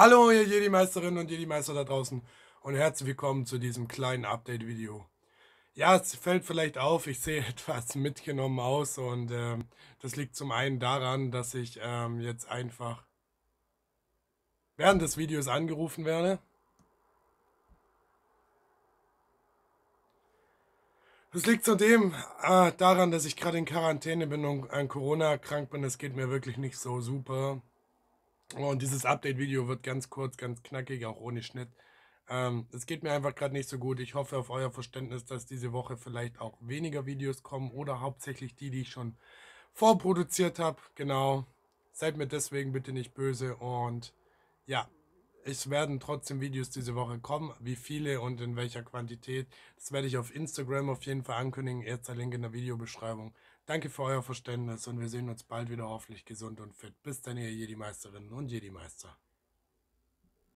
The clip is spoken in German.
Hallo, ihr Jedi-Meisterinnen und Jedi-Meister da draußen und herzlich willkommen zu diesem kleinen Update-Video. Ja, es fällt vielleicht auf, ich sehe etwas mitgenommen aus und äh, das liegt zum einen daran, dass ich ähm, jetzt einfach während des Videos angerufen werde. Das liegt zudem äh, daran, dass ich gerade in Quarantäne bin und an Corona krank bin. Es geht mir wirklich nicht so super. Und dieses Update-Video wird ganz kurz, ganz knackig, auch ohne Schnitt. Ähm, es geht mir einfach gerade nicht so gut. Ich hoffe auf euer Verständnis, dass diese Woche vielleicht auch weniger Videos kommen oder hauptsächlich die, die ich schon vorproduziert habe. Genau. Seid mir deswegen bitte nicht böse und ja, es werden trotzdem Videos diese Woche kommen. Wie viele und in welcher Quantität, das werde ich auf Instagram auf jeden Fall ankündigen. Erster Link in der Videobeschreibung. Danke für euer Verständnis und wir sehen uns bald wieder hoffentlich gesund und fit. Bis dann, ihr Jedi-Meisterinnen und Jedi-Meister.